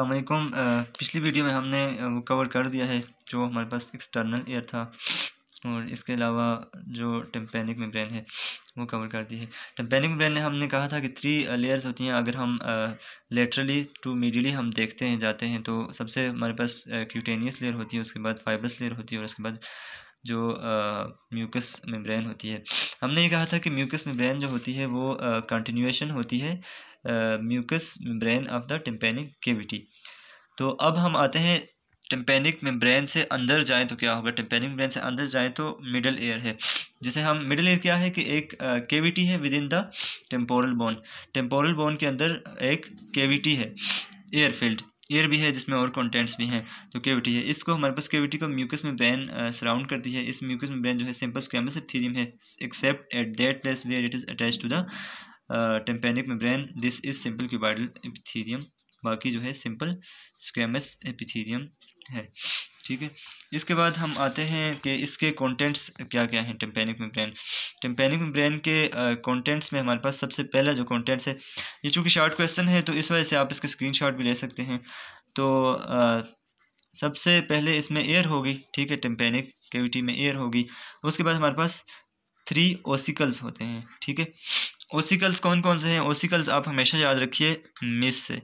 अलमेकम uh, पिछली video में हमने uh, वो कवर कर दिया है जो हमारे पास एक्सटर्नल एयर था और इसके अलावा जो टेम्पेनिक मेम्ब्रेन है वो कवर कर दी है टेम्पेनिक मेम्ब्रेन ने हमने कहा था कि थ्री लेयर्स uh, होती हैं अगर हम लेटरली टू मीडियली हम देखते हैं जाते हैं तो सबसे हमारे पास क्यूटेनियस लेयर होती है उसके बाद फाइबर्स लेयर होती है और उसके बाद जो म्यूकस मेम्ब्रेन होती है हमने ये कहा था कि म्यूकस मेम्ब्रेन जो होती है वो कंटिन्यूएशन होती है mucous membrane of the tympanic cavity तो अब हम आते हैं टिम्पेनिक मेम्ब्रेन से अंदर जाएं तो क्या होगा टिम्पेनिक मेम्ब्रेन से अंदर जाएं तो मिडल एयर है जैसे हम मिडल एयर क्या है कि एक केविटी है within the temporal bone temporal bone के अंदर एक केविटी है एयर फील्ड एयर भी है जिसमें और कंटेंट्स भी हैं तो केविटी है इसको हमारे पास केविटी को म्यूकस में ब्रेन सराउंड करती है इस म्यूकस में ब्रेन जो है सिंपल स्क्वेमस थीरियम है except at that place where it is attach to the tympanic membrane this is simple cuboidal epithelium बाकी जो है सिंपल स्क्वेमस एपिथीरियम है ठीक है इसके बाद हम आते हैं कि इसके कंटेंट्स क्या क्या हैं टेम्पेनिक मेम्ब्रेन टेम्पेनिक मेम्ब्रेन के कंटेंट्स में हमारे पास सबसे पहला जो कंटेंट्स है ये चूँकि शॉर्ट क्वेश्चन है तो इस वजह से आप इसका स्क्रीनशॉट भी ले सकते हैं तो आ, सबसे पहले इसमें एयर होगी ठीक है टेम्पेनिक कैविटी में एयर होगी उसके बाद हमारे पास थ्री ओसिकल्स होते हैं ठीक है ओसिकल्स कौन कौन से हैं ओसिकल्स आप हमेशा याद रखिए मिस से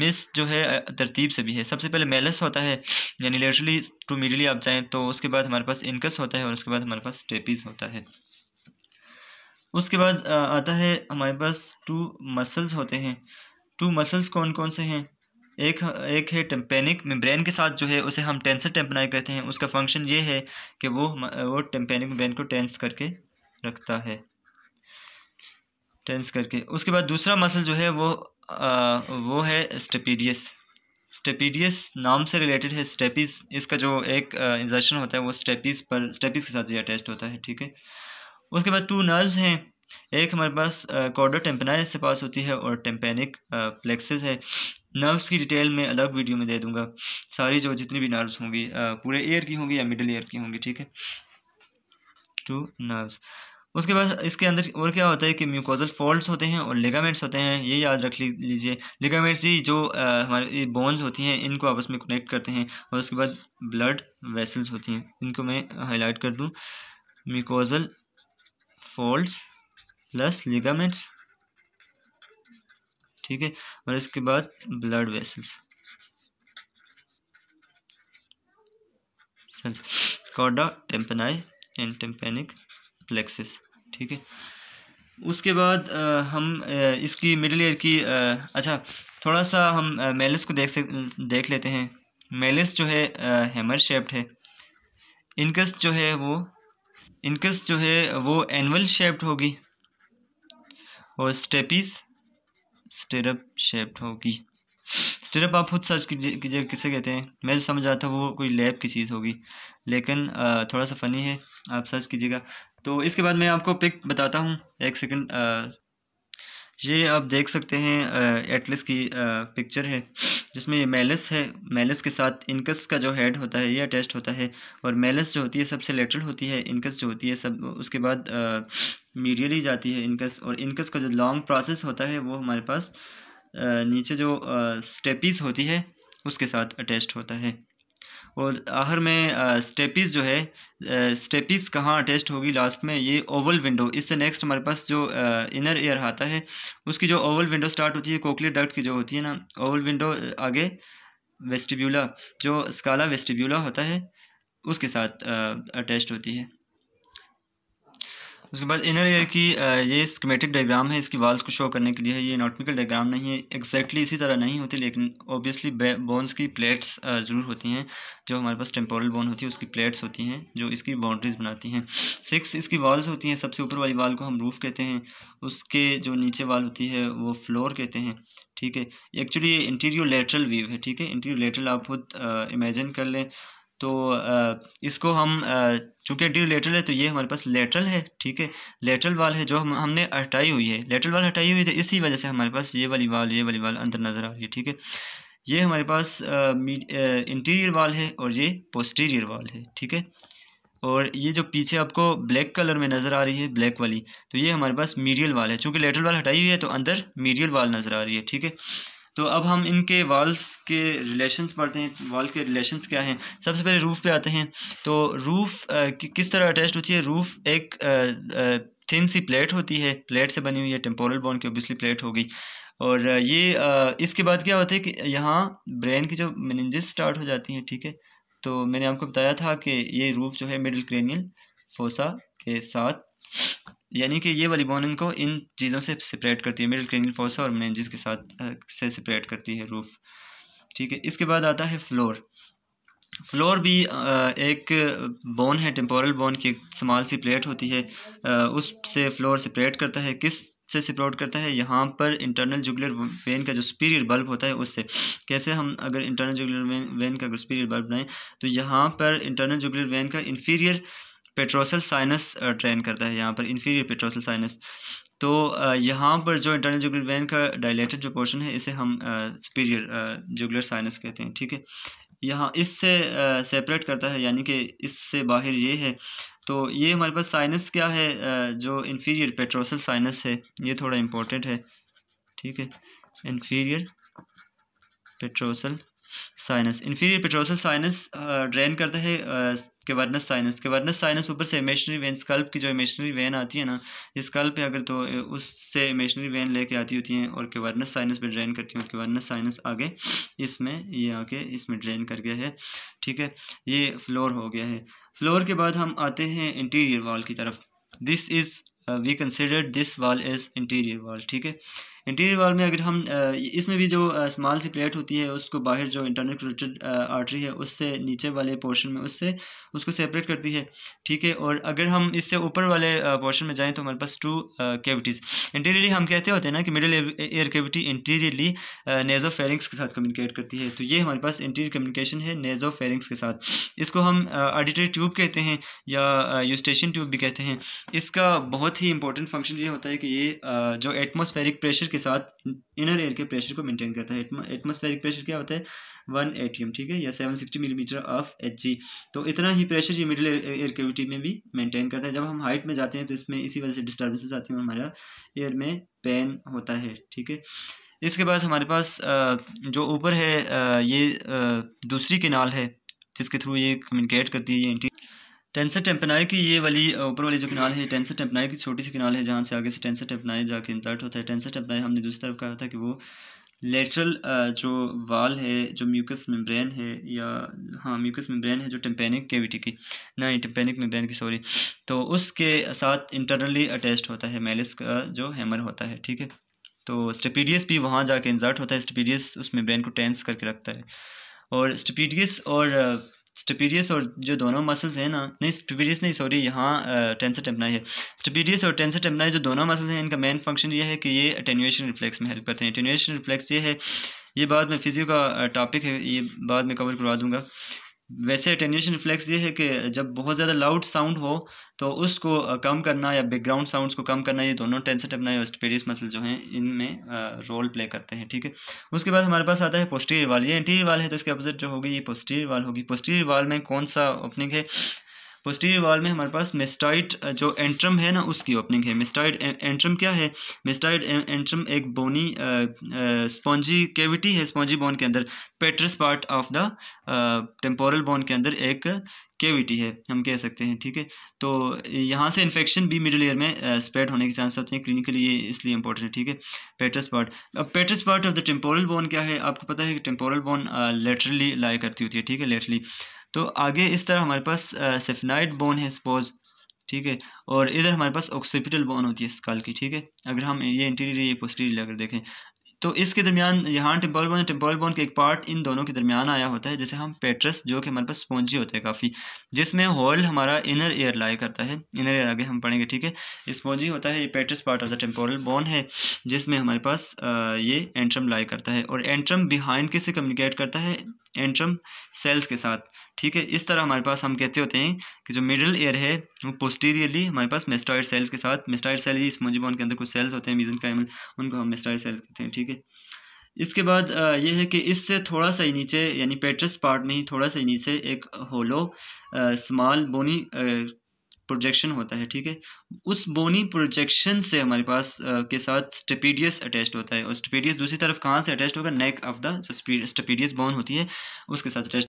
मिस जो है तरतीब से भी है सबसे पहले मेलस होता है यानी लेटरली टू मिडली आप जाएँ तो उसके बाद हमारे पास इनकस होता है और उसके बाद हमारे पास टेपीज होता है उसके बाद आता है हमारे पास टू मसल्स होते हैं टू मसल्स कौन कौन से हैं एक एक है टेम्पेनिक मेम्ब्रेन के साथ जो है उसे हम टेंसर टेम्पनाई कहते हैं उसका फंक्शन ये है कि वो वो टेम्पेनिक मेम्ब्रेन को टेंस करके रखता है टेंस करके उसके बाद दूसरा मसल जो है वो आ, वो है स्टेपीडियस स्टेपीडियस नाम से रिलेटेड है स्टेपीज इसका जो एक इंजेक्शन होता है वो स्टेपीज पर स्टेपीज के साथ ये अटैच होता है ठीक है उसके बाद टू नर्व्स हैं एक हमारे पास कॉर्डो टेम्पनाइज से पास होती है और टेम्पेनिक प्लेक्सेस है नर्व्स की डिटेल में अलग वीडियो में दे दूंगा सारी जो जितनी भी नर्व्स होंगी पूरे ईयर की होंगी या मिडिल ईयर की होंगी ठीक है टू नर्व्स उसके बाद इसके अंदर और क्या होता है कि म्यूकोजल फोल्ड्स होते हैं और लिगामेंट्स होते हैं ये याद रख लीजिए लिगामेंट्स ही जो हमारे बोन्स होती हैं इनको आपस में कनेक्ट करते हैं और उसके बाद ब्लड वेसल्स होती हैं इनको मैं हाईलाइट कर दूँ म्यूकोजल फोल्ड्स प्लस लिगामेंट्स ठीक है और इसके बाद ब्लड वेसल्स कॉडा टेम्पनाई एंड टेम्पेनिक फ्लेक्सिस ठीक है उसके बाद आ, हम आ, इसकी मिडिल ईयर की आ, अच्छा थोड़ा सा हम मेलिस को देख सक देख लेते हैं मेलिस जो है हैमर शेप्ड है इनकस जो है वो इनकस जो है वो एनवल शेप्ड होगी और स्टेपीज स्टेरप शेप्ड होगी स्टेरप आप खुद सर्च कीजिए किसे कहते हैं मैं जो तो समझ रहा था वो कोई लैब की चीज़ होगी लेकिन थोड़ा सा फ़नी है आप सर्च कीजिएगा तो इसके बाद मैं आपको पिक बताता हूँ एक सेकंड ये आप देख सकते हैं एटलस की पिक्चर है जिसमें ये मेलस है मेलस के साथ इनकस का जो हेड होता है ये अटैच होता है और मेलस जो होती है सबसे लेटरल होती है इनकस जो होती है सब उसके बाद मीडियली जाती है इनकस और इनकस का जो लॉन्ग प्रोसेस होता है वो हमारे पास नीचे जो स्टेपीज होती है उसके साथ अटैच होता है और आखिर में स्टेपिस जो है स्टेपिस कहाँ अटेस्ट होगी लास्ट में ये ओवल विंडो इससे नेक्स्ट हमारे पास जो इनर एयर आता है उसकी जो ओवल विंडो स्टार्ट होती है कोकली डक्ट की जो होती है ना ओवल विंडो आगे वेस्टिब्यूला जो स्काला वेस्टिब्यूला होता है उसके साथ अटैच होती है उसके बाद इनर ईयर की ये स्कीमेटिक डायग्राम है इसकी वाल्स को शो करने के लिए है ये नॉटमिकल डायग्राम नहीं है एक्जैक्टली इसी तरह नहीं होती लेकिन ओबियसली बोन्स की प्लेट्स ज़रूर होती हैं जो हमारे पास टेम्पोरल बोन होती है उसकी प्लेट्स होती हैं जो इसकी बाउंड्रीज बनाती हैं सिक्स इसकी वाल्स होती हैं सबसे ऊपर वाली वाल को हम रूफ कहते हैं उसके जो नीचे वाल होती है वो फ्लोर कहते हैं ठीक है एक्चुअली ये इंटीरियर लेटरल व्यू है ठीक है इंटीरियर लेटरल आप खुद इमेजिन कर लें तो इसको हम चूँकि डी लेटरल है तो ये हमारे पास लेटरल है ठीक है लेटरल वाल है जो हम हमने हटाई हुई है लेटरल वाल हटाई हुई है तो इसी वजह से हमारे पास ये वाली वाल ये वाली वाल अंदर नज़र आ रही है ठीक है ये हमारे पास इंटीरियर वाल है और ये पोस्टीरियर वाल है ठीक है और ये जो पीछे आपको ब्लैक कलर में नज़र आ रही है ब्लैक वाली तो ये हमारे पास मीडियल वाल है चूँकि लेटरल वाल हटाई हुई है तो अंदर मीडियल वाल नज़र आ रही है ठीक है तो अब हम इनके वाल्स के रिलेशंस पढ़ते हैं वाल के रिलेशंस क्या हैं सबसे पहले रूफ़ पे आते हैं तो रूफ़ कि, किस तरह अटैच होती है रूफ़ एक थिन सी प्लेट होती है प्लेट से बनी हुई है टेम्पोरल बोन की ओबियसली प्लेट होगी और ये आ, इसके बाद क्या होता है कि यहाँ ब्रेन की जो मेनेंजिस स्टार्ट हो जाती हैं ठीक है तो मैंने आपको बताया था कि ये रूफ जो है मिडिल क्रेनियल फोसा के साथ यानी कि ये वाली बोनिन को इन चीज़ों से सेपरेट करती है मिडिल क्रेनियल फोसा और मेनजिस के साथ से सेपरेट करती है रूफ ठीक है इसके बाद आता है फ्लोर फ्लोर भी एक बोन है टेम्पोरल बोन की स्मॉल सी प्लेट होती है उससे फ्लोर सेपरेट करता है किस से सेपरेट करता है यहाँ पर इंटरनल जुगलर वेन का जो सुपीरियर बल्ब होता है उससे कैसे हम अगर इंटरनल जुगलर वेन का अगर सुपीरियर बल्ब बनाएं तो यहाँ पर इंटरनल जुगलर वेन का इन्फीरियर पेट्रोसल साइनस ट्रेन करता है यहाँ पर इन्फीरियर पेट्रोसल साइनस तो uh, यहाँ पर जो इंटरनल जुगुलर वैन का डायलेटेड जो पोर्शन है इसे हम सुपीरियर जुगुलर साइनस कहते हैं ठीक है यहाँ इससे सेपरेट uh, करता है यानी कि इससे बाहर ये है तो ये हमारे पास साइनस क्या है आ, uh, जो इन्फीरियर पेट्रोसल साइनस है ये थोड़ा इम्पोर्टेंट है ठीक है inferior petrosal sinus inferior petrosal sinus drain करता है केवर्नस साइनस केवर्नस साइनस ऊपर से इमेशनरी वेन स्कल्प की जो इमेशनरी वेन आती है ना स्कल्प पे अगर तो उससे इमेशनरी वेन लेके आती होती हैं और केवर्नस साइनस पर ड्रेन करती हैं और बाद साइनस आगे इसमें ये आके इसमें ड्रेन कर गया है ठीक है ये फ्लोर हो गया है फ्लोर के बाद हम आते हैं इंटीरियर वॉल की तरफ this is we consider this wall as interior wall ठीक है इंटीरियर वॉल में अगर हम uh, इसमें भी जो स्मॉल uh, सी प्लेट होती है उसको बाहर जो इंटरनल क्रोटेड आर्टरी है उससे नीचे वाले पोर्शन में उससे उसको सेपरेट करती है ठीक है और अगर हम इससे ऊपर वाले पोर्शन uh, में जाएँ तो हमारे पास टू कैविटीज़ इंटीरियरली हम कहते होते हैं ना कि middle ear cavity interiorly nasopharynx के साथ कम्युनिकेट करती है तो ये हमारे पास इंटीरियर कम्युनिकेशन है नेजो फेरिंग्स के साथ इसको हम ऑडिटरी ट्यूब कहते हैं या यूस्टेशन ट्यूब भी कहते हैं इसका बहुत बहुत ही इंपॉर्टेंट फंक्शन ये होता है कि ये जो एटमोस्फेरिक प्रेशर के साथ इनर एयर के प्रेशर को मेंटेन करता है एटमोस्फेरिक प्रेशर क्या होता है वन ए ठीक है या seven sixty millimetre of H G तो इतना ही प्रेशर ये मिडिल एयर कैविटी में भी मेंटेन करता है जब हम हाइट में जाते हैं तो इसमें इसी वजह से डिस्टर्बेंसेज आती हैं हमारा एयर में पेन होता है ठीक है इसके बाद हमारे पास जो ऊपर है ये दूसरी केनाल है जिसके थ्रू ये कम्युनिकेट करती है ये एंटी टेंसर टेम्पनाई की ये वाली ऊपर वाली जो किनाल है टेंसर टेम्पनाई की छोटी सी किनाल है जहाँ से आगे से टेंसर टेम्पनाई जाके इंसर्ट होता है टेंसर टेम्पनाई हमने दूसरी तरफ कहा था कि वो लेटरल जो वाल है जो म्यूकस मेम्ब्रेन है या हाँ म्यूकस मेम्ब्रेन है जो टेम्पेनिक कैविटी की नहीं टेम्पेनिक मेम्ब्रेन की सॉरी तो उसके साथ इंटरनली अटैच्ड होता है मेलिस का जो हैमर होता है ठीक है तो स्टेपीडियस भी वहाँ जाके इंसर्ट होता है स्टेपीडियस उस मेम्ब्रेन को टेंस करके रखता है और स्टेपीडियस और स्टपीडियस और जो दोनों मसल्स हैं ना नहीं स्टपीडियस नहीं सॉरी यहाँ टेंसर टेम्पनाई है स्टपीडियस और टेंसर टेम्पनाई जो दोनों मसल्स हैं इनका मेन फंक्शन ये है कि ये अटेनुएशन रिफ्लेक्स में हेल्प करते हैं अटेनुएशन रिफ्लेक्स ये है ये बाद में फिजियो का टॉपिक है ये बाद में कवर करवा दूंगा वैसे अटेंशन रिफ्लेक्स ये है कि जब बहुत ज़्यादा लाउड साउंड हो तो उसको कम करना या बैकग्राउंड साउंड्स को कम करना ये दोनों टेंसर अपना वेरियस मसल जो हैं इनमें रोल प्ले करते हैं ठीक है उसके बाद हमारे पास आता है पोस्टीरियर वाल ये इंटीरियर वाल है तो इसके अपोजिट जो होगी ये पोस्टीरियर वाल होगी पोस्टीरियर वाल में कौन सा ओपनिंग है पोस्टीरियर वाल में हमारे पास मेस्टाइड जो एंट्रम है ना उसकी ओपनिंग है मेस्टाइड एंट्रम क्या है मेस्टाइड एंट्रम एक बोनी स्पॉन्जी कैविटी है स्पॉन्जी बोन के अंदर petrous part of the temporal bone के अंदर एक केविटी है हम कह सकते हैं ठीक है तो यहाँ से इन्फेक्शन भी मिडिल ईयर में स्प्रेड होने के चांस होते हैं क्लिनिकली ये इसलिए इंपॉर्टेंट है ठीक है पेट्रस पार्ट अब petrous part of the temporal bone क्या है आपको पता है कि टेम्पोरल बोन लेटरली लाई करती होती है ठीक है लेटरली तो आगे इस तरह हमारे पास सेफनाइट बोन है सपोज ठीक है और इधर हमारे पास ऑक्सीपिटल बोन होती है स्काल की ठीक है अगर हम ये इंटीरियर ये पोस्टीरियर अगर देखें तो इसके दरमियान यहाँ टिम्पल बोन टिम्पल बोन के एक पार्ट इन दोनों के दरमियान आया होता है जिसे हम पेट्रस जो कि हमारे पास स्पॉन्जी होता है काफ़ी जिसमें होल हमारा इनर एयर लाया करता है इनर एयर आगे हम पढ़ेंगे ठीक है स्पॉन्जी होता है ये petrous part of the temporal bone है जिसमें हमारे पास ये एंट्रम लाया करता है और एंट्रम बिहाइंड किससे कम्युनिकेट करता है एंट्रम सेल्स के साथ ठीक है इस तरह हमारे पास हम कहते होते हैं कि जो मिडल एयर है पोस्टीरियरली हमारे पास मेस्टाइड सेल्स के साथ मेस्टाइड सेल ही इस मोजिबॉन के अंदर कुछ सेल्स होते हैं मीजन कैमल उनको हम मेस्टाइड सेल्स कहते हैं ठीक है इसके बाद ये है कि इससे थोड़ा सा ही नीचे यानी पेट्रस पार्ट में ही थोड़ा सा ही नीचे एक होलो स्मॉल बोनी प्रोजेक्शन होता है ठीक है उस बोनी प्रोजेक्शन से हमारे पास आ, के साथ स्टेपीडियस अटैच होता है और स्टेपीडियस दूसरी तरफ कहाँ से अटैच होगा neck of the stapedius bone होती है उसके साथ अटैच